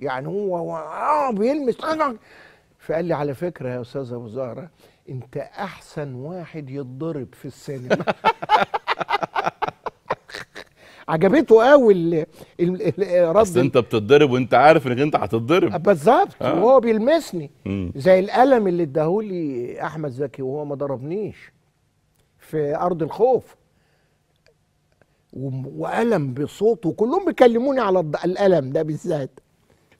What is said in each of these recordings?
يعني هو, و... اه بيلمس آه، آه. فقال لي على فكره يا استاذ ابو زهره انت احسن واحد يتضرب في السينما عجبته قوي رد بس انت بتتضرب وانت عارف انك انت هتتضرب آه، بالظبط آه. وهو بيلمسني مم. زي القلم اللي اداهولي احمد زكي وهو ما ضربنيش في ارض الخوف وقلم بصوته كلهم بيكلموني على القلم ده بالذات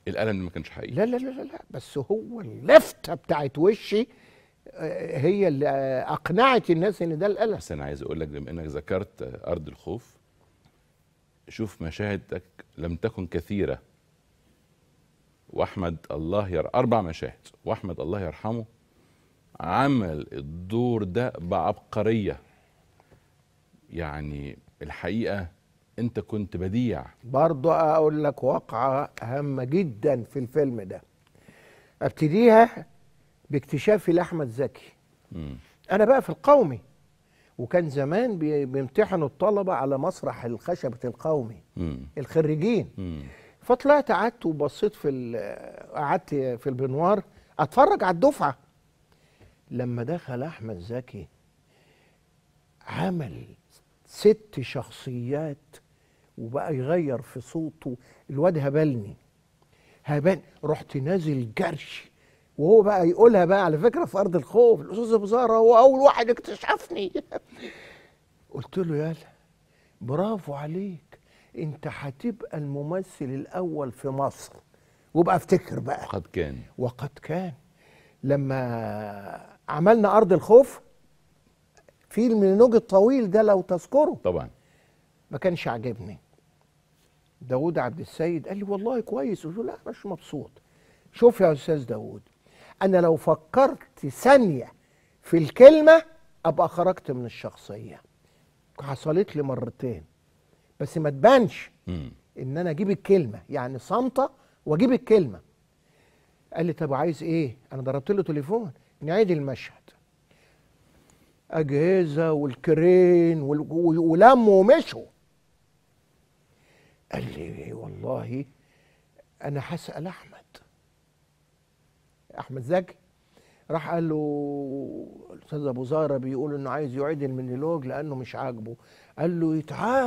الالم ما كانش حقيقي لا لا لا لا بس هو اللفته بتاعت وشي آه، هي اللي اقنعت الناس ان ده الالم بس انا عايز اقول لك بما انك ذكرت ارض الخوف شوف مشاهدك لم تكن كثيره واحمد الله ير... اربع مشاهد واحمد الله يرحمه عمل الدور ده بعبقريه يعني الحقيقه انت كنت بديع برضو اقول لك واقعة هامة جدا في الفيلم ده ابتديها باكتشافي لاحمد زكي مم. انا بقى في القومي وكان زمان بيمتحنوا الطلبة على مسرح الخشبة القومي مم. الخريجين مم. فطلعت قعدت وبصيت في قعدت في البنوار اتفرج على الدفعة لما دخل احمد زكي عمل ست شخصيات وبقى يغير في صوته الواد هبلني هبلني رحت نازل جرش وهو بقى يقولها بقى على فكره في ارض الخوف الاستاذ ابو زهره هو اول واحد اكتشفني قلت له يالا برافو عليك انت هتبقى الممثل الاول في مصر وبقى افتكر بقى وقد كان وقد كان لما عملنا ارض الخوف فيلم نوج الطويل ده لو تذكره طبعا ما كانش عاجبني داوود عبد السيد قال لي والله كويس قلت له لا مش مبسوط شوف يا استاذ داوود انا لو فكرت ثانيه في الكلمه ابقى خرجت من الشخصيه حصلت لي مرتين بس ما تبانش ان انا اجيب الكلمه يعني صامته واجيب الكلمه قال لي طب عايز ايه انا ضربت له تليفون نعيد المشهد اجهزه والكرين ولموا ومشوا قال لي والله انا هسال احمد احمد زكي راح قال له الاستاذ ابو زهره بيقول انه عايز يعيد المونولوج لانه مش عاجبه قال له يتعاد